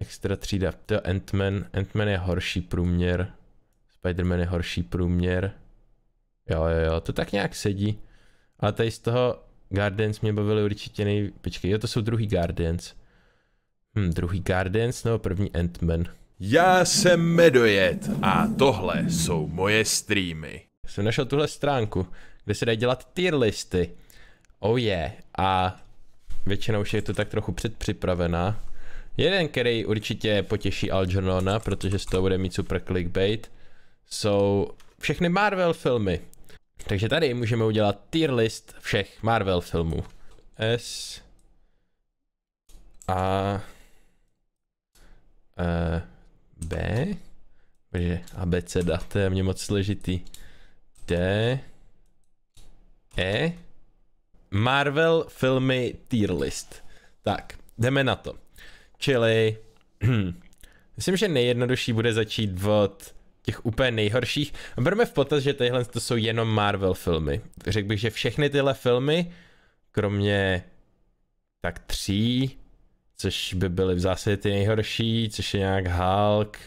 Extra třída. To Ant-Man. Ant-Man je horší průměr. Spider-Man je horší průměr. Jo, jo, jo, to tak nějak sedí. Ale tady z toho Guardians mě bavili určitě nej... Počkej, jo, to jsou druhý Guardians. Hm, druhý Guardians nebo první Ant-Man. Já jsem Medojet a tohle jsou moje streamy. Jsem našel tuhle stránku, kde se dají dělat tier listy. Oh yeah. A většinou už je to tak trochu předpřipravená. Jeden, který určitě potěší Algernona, protože z toho bude mít super clickbait, jsou všechny Marvel filmy. Takže tady můžeme udělat tier list všech Marvel filmů. S A e, B Bože, D to je mě moc složitý. D E Marvel filmy tier list. Tak, jdeme na to. Čili myslím, že nejjednodušší bude začít od těch úplně nejhorších. Berme v potaz, že tyhle to jsou jenom Marvel filmy. Řekl bych, že všechny tyhle filmy, kromě tak tří, což by byly v zásadě ty nejhorší, což je nějak Hulk,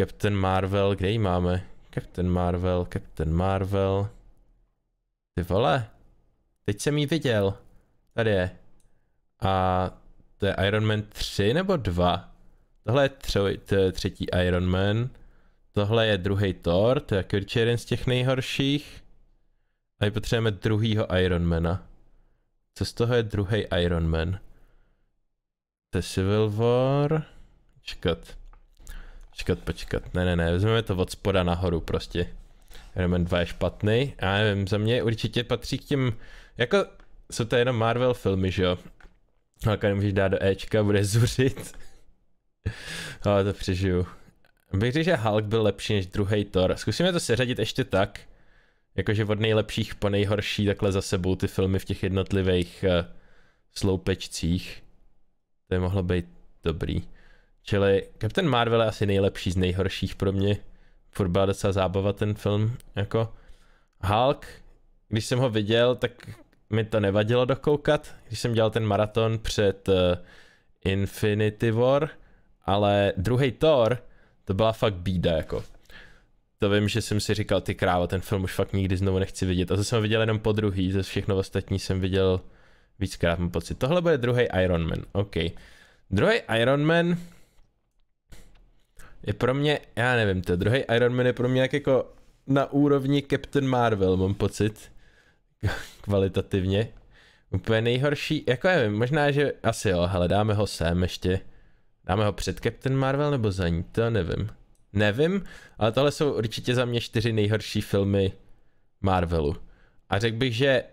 Captain Marvel, kde ji máme? Captain Marvel, Captain Marvel. Ty vole, teď jsem ji viděl. Tady je. A to je Iron Man 3 nebo 2? Tohle je tři, třetí Iron Man. Tohle je druhý Thor, to je určitě jeden z těch nejhorších. A my potřebujeme druhýho Ironmana. Co z toho je druhý Iron Man? To je Civil War. Čekat. Počkat, počkat. Ne, ne, ne, vezmeme to od spoda nahoru prostě. Iron Man 2 je špatný. Já nevím, za mě určitě patří k těm, jako jsou to jenom Marvel filmy, že jo? Halka nemůžeš dát do Ečka, bude zuřit. Ale to přežiju. Bych řekl, že Hulk byl lepší než druhý Thor. Zkusíme to seřadit ještě tak, jakože od nejlepších po nejhorší takhle za sebou ty filmy v těch jednotlivých uh, sloupečcích. To je mohlo být dobrý. Čili Captain Marvel je asi nejlepší z nejhorších pro mě. Furt byla docela zábava ten film, jako. Hulk, když jsem ho viděl, tak mi to nevadilo dokoukat, když jsem dělal ten maraton před uh, Infinity War, ale druhý Thor, to byla fakt bída jako. To vím, že jsem si říkal, ty krávo, ten film už fakt nikdy znovu nechci vidět. A to jsem viděl jenom po druhý, ze všechno ostatní jsem viděl víckrát, mám pocit. Tohle bude druhý Iron Man, OK. Druhý Iron Man je pro mě, já nevím, to druhý Iron Man je pro mě jak jako na úrovni Captain Marvel, mám pocit. kvalitativně. Úplně nejhorší, jako nevím, možná, že asi jo, hele, dáme ho sem ještě. Dáme ho před Captain Marvel nebo za ní, to nevím. Nevím, ale tohle jsou určitě za mě čtyři nejhorší filmy Marvelu. A řekl bych, že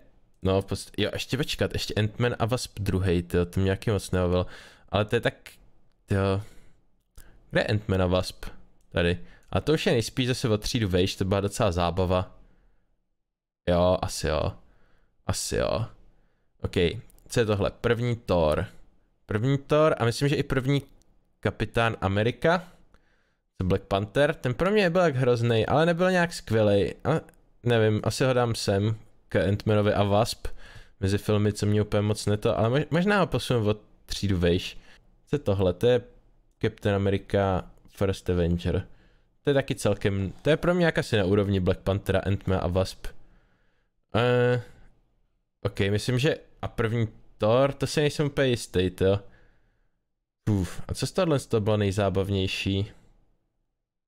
No, v post- jo, ještě počkat, ještě Ant-Man a Wasp druhý, to mě nějaký moc neovil. Ale to je tak, jo. Kde je Ant-Man a Wasp? Tady. A to už je nejspíš zase o třídu vejš, to byla docela zábava. Jo, asi jo. Asi jo. OK, co je tohle? První Thor. První Thor a myslím, že i první Kapitán Amerika. Ten Black Panther, ten pro mě byl jak hrozný, ale nebyl nějak skvělý. nevím, asi ho dám sem k Antmanovi a Wasp. Mezi filmy, co mě úplně moc neto, ale možná ho posunu od třídu vejš. Co je tohle? To je Captain America First Avenger. To je taky celkem, to je pro mě jak asi na úrovni Black Panthera, Antmana a Wasp. Uh, ok, myslím, že a první Thor, to si nejsem úplně jistý, to. Uf, a co z tohle to bylo nejzábavnější?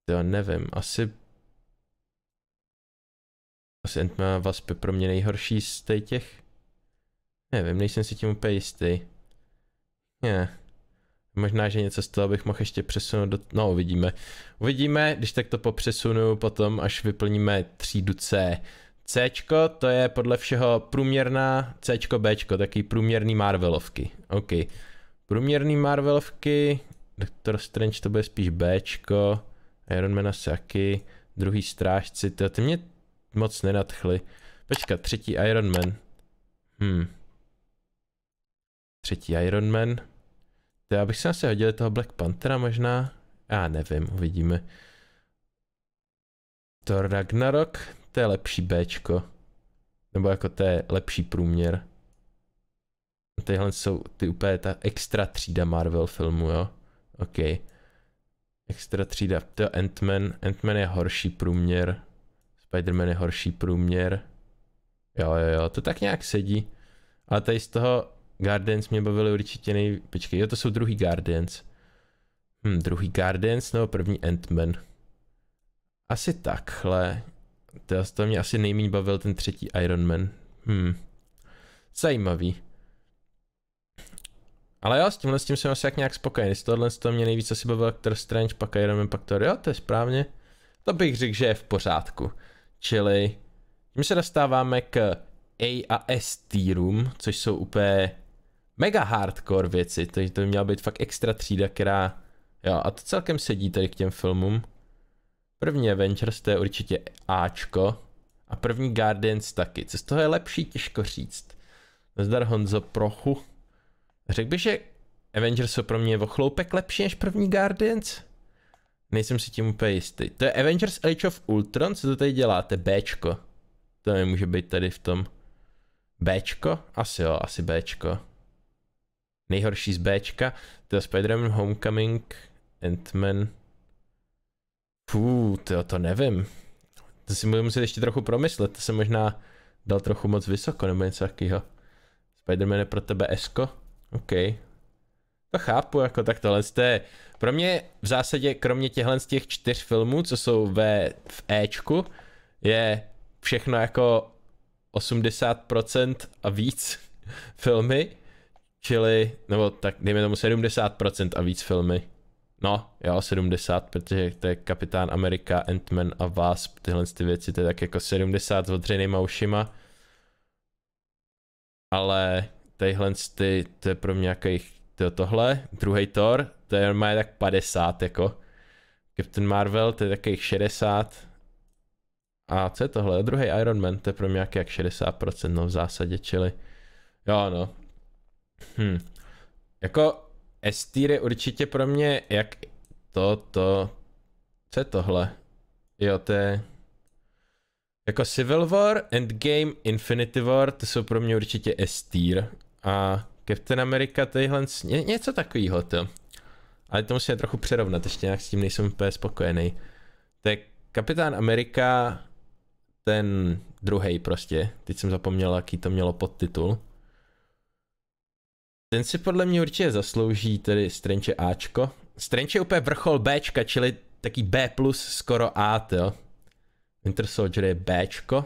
To nevím, asi... Asi ant vás Waspy pro mě nejhorší z těch. Nevím, nejsem si tím úplně jistý. Ne. Možná, že něco z toho bych mohl ještě přesunout do... No, uvidíme. Uvidíme, když tak to popřesunu potom, až vyplníme třídu C. C, to je podle všeho průměrná C, B, taky průměrný Marvelovky. OK. Průměrný Marvelovky, Doctor Strange to bude spíš B, Iron Man Saki, druhý strážci, to ty mě moc nenadchly. Počka, třetí Iron Man. Hmm. Třetí Iron Man. To já bych se asi hodil toho Black Panthera možná. Já nevím, uvidíme. Thor Ragnarok, to je lepší Bčko. Nebo jako to je lepší průměr. Tyhle jsou ty úplně ta extra třída Marvel filmu, jo. OK. Extra třída. To je Ant-Man. Ant-Man je horší průměr. Spider-Man je horší průměr. Jo, jo, jo, to tak nějak sedí. Ale tady z toho Guardians mě bavili určitě nej... Počkej, jo, to jsou druhý Guardians. Hm, druhý Guardians nebo první Ant-Man. Asi takhle. To, to mě asi nejméně bavil ten třetí Iron Man. Hmm. Zajímavý. Ale jo, s tímhle s tím jsem asi jak nějak spokojený. S tohle to mě nejvíc asi bavil Doctor Strange, pak Iron Man, pak to, jo, to je správně. To bych řekl, že je v pořádku. Čili, my se dostáváme k A a S týrům, což jsou úplně mega hardcore věci, takže to by měla být fakt extra třída, která, jo, a to celkem sedí tady k těm filmům. První Avengers to je určitě Ačko a první Guardians taky. Co z toho je lepší, těžko říct. Nazdar Honzo Prochu. Řekl bych, že Avengers jsou pro mě o chloupek lepší než první Guardians? Nejsem si tím úplně jistý. To je Avengers Age of Ultron, co to tady děláte? Bčko. To nemůže být tady v tom. Bčko? Asi jo, asi Bčko. Nejhorší z Bčka. To je Spider-Man Homecoming, Ant-Man. Fú, to, to nevím. To si budu muset ještě trochu promyslet, to se možná dal trochu moc vysoko nebo něco takového. Spider-Man je pro tebe esko? OK. To chápu, jako tak tohle jste. pro mě v zásadě kromě těchhle z těch čtyř filmů, co jsou ve, v Ečku, je všechno jako 80% a víc filmy, čili, nebo tak dejme tomu 70% a víc filmy. No, jo, 70, protože to je Kapitán Amerika, Ant-Man a Vasp tyhle ty věci, to je tak jako 70 s odřenýma ušima. Ale tyhle ty, to je pro mě jako to tohle, druhý Thor, to je má tak 50 jako. Captain Marvel, to je takových 60. A co je tohle? Druhý Iron Man, to je pro mě jako jak 60% no v zásadě, čili jo no. Hm. Jako s je určitě pro mě jak to, to, co je tohle? Jo, to je... Jako Civil War, Endgame, Infinity War, to jsou pro mě určitě s -tier. A Captain America, tyhle, ně, něco takového to. Ale to musíme trochu přerovnat, ještě nějak s tím nejsem úplně spokojený. To je Kapitán Amerika, ten druhý prostě. Teď jsem zapomněl, jaký to mělo podtitul. Ten si podle mě určitě zaslouží tedy Strange Ačko. Strange je úplně vrchol Bčka, čili taký B plus skoro A, jo. Winter Soldier je Bčko.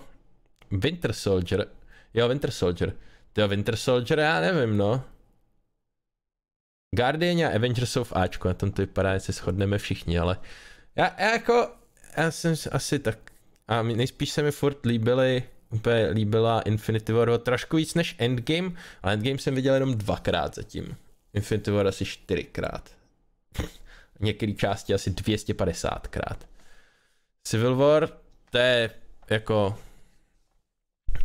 Winter Soldier. Jo, Winter Soldier. Jo, Winter Soldier, já nevím, no. Guardian a Avengers jsou v Ačko, na tom to vypadá, že se shodneme všichni, ale já, já jako, já jsem asi tak, a nejspíš se mi furt líbily úplně líbila Infinity War trošku víc než Endgame, ale Endgame jsem viděl jenom dvakrát zatím. Infinity War asi čtyřikrát. Některé části asi 250krát. Civil War, to je jako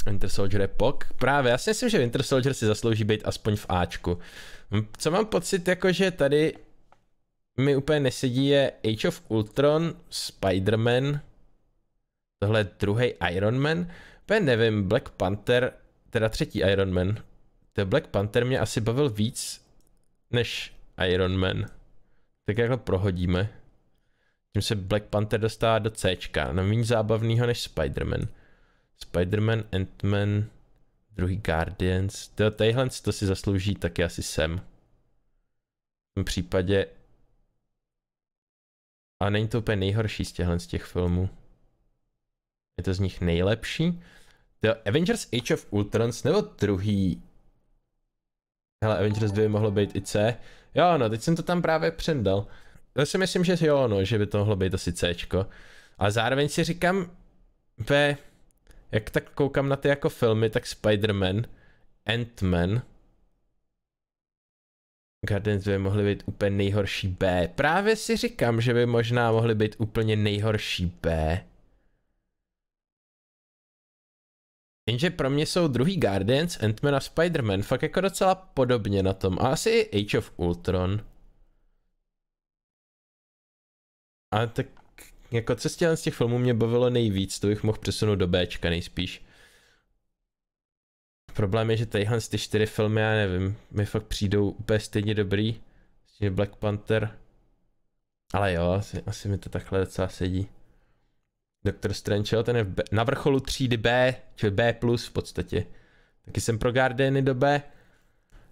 Winter Soldier je pok. Právě, já si myslím, že Winter Soldier si zaslouží být aspoň v Ačku. Co mám pocit, jako že tady mi úplně nesedí je Age of Ultron, Spider-Man, tohle je druhý Iron Man úplně nevím, Black Panther, teda třetí Iron Man, ten Black Panther mě asi bavil víc než Iron Man. Tak jako prohodíme. Tím se Black Panther dostává do C, no méně zábavného než Spider-Man. Spider-Man, Ant-Man, druhý Guardians. To, tadyhle to si zaslouží taky asi sem. V tom případě... A není to úplně nejhorší z těchhle z těch filmů je to z nich nejlepší. The Avengers Age of Ultron nebo druhý? Hele, Avengers 2 mohlo být i C. Jo, no, teď jsem to tam právě přendal. To si myslím, že jo, no, že by to mohlo být asi C. A zároveň si říkám, B. jak tak koukám na ty jako filmy, tak Spider-Man, Ant-Man, Guardians by mohly být úplně nejhorší B. Právě si říkám, že by možná mohly být úplně nejhorší B. Jenže pro mě jsou druhý Guardians, Ant-Man a Spider-Man fakt jako docela podobně na tom. A asi i Age of Ultron. A tak jako co z těch, filmů mě bavilo nejvíc, to bych mohl přesunout do Bčka nejspíš. Problém je, že tadyhle z ty čtyři filmy, já nevím, mi fakt přijdou úplně stejně dobrý. Black Panther. Ale jo, asi, asi mi to takhle docela sedí. Doktor Strange, jo, ten je B, na vrcholu třídy B, čili B+, v podstatě. Taky jsem pro Guardiany do B.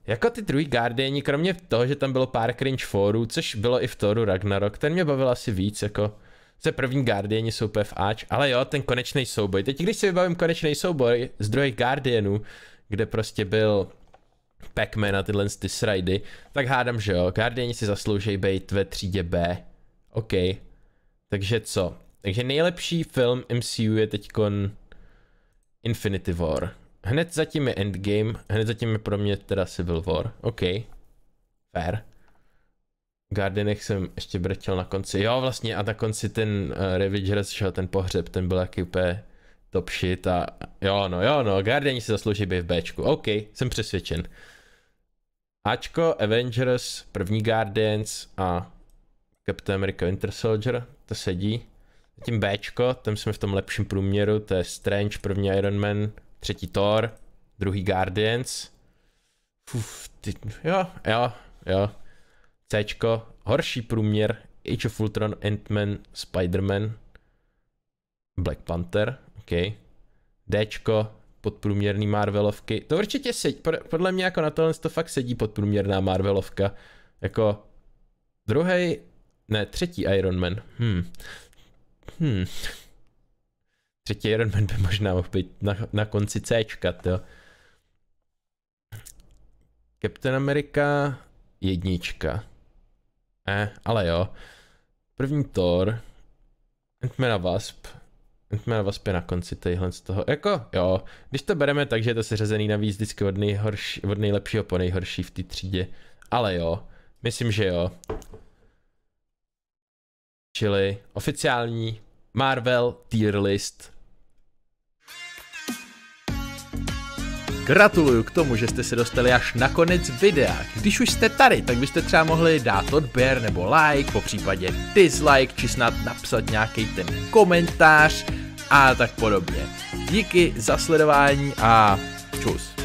Jako ty druhý Guardiani, kromě toho, že tam bylo pár cringe forů, což bylo i v Thoru Ragnarok, ten mě bavil asi víc, jako se první Guardiani jsou PF Ač, ale jo, ten konečný souboj. Teď když si vybavím konečný souboj z druhých Guardianů, kde prostě byl Pac-Man a tyhle ty srajdy, tak hádám, že jo, Guardiani si zaslouží být ve třídě B. OK. Takže co? Takže nejlepší film MCU je teď Infinity War. Hned zatím je Endgame, hned zatím je pro mě teda Civil War. OK. Fair. Gardenech jsem ještě brečel na konci. Jo, vlastně a na konci ten uh, eh, Revengers šel ten pohřeb, ten byl jaký úplně top shit a jo no, jo no, Guardians si zaslouží být v Bčku. OK, jsem přesvědčen. Ačko, Avengers, první Guardians a Captain America Winter Soldier, to sedí. Zatím Bčko, tam jsme v tom lepším průměru, to je Strange, první Iron Man, třetí Thor, druhý Guardians. Uf, ty, jo, jo, jo. Cčko, horší průměr, Age of Ultron, Ant-Man, Spider-Man, Black Panther, ok. Dčko, podprůměrný Marvelovky. To určitě sedí, podle mě jako na tohle to fakt sedí podprůměrná Marvelovka. Jako druhý, ne, třetí Iron Man. Hmm. Hmm. Třetí Man by možná mohl být na, na konci C, jo. Captain America jednička. Eh, ale jo. První Thor. Ant-Man a Wasp. Ant-Man a Wasp je na konci tejhle z toho. Jako, jo. Když to bereme tak, že je to seřazený navíc vždycky od, nejhorší, od nejlepšího po nejhorší v té třídě. Ale jo. Myslím, že jo čili oficiální Marvel tier list. Gratuluju k tomu, že jste se dostali až na konec videa. Když už jste tady, tak byste třeba mohli dát odběr nebo like, po případě dislike, či snad napsat nějaký ten komentář a tak podobně. Díky za sledování a čus.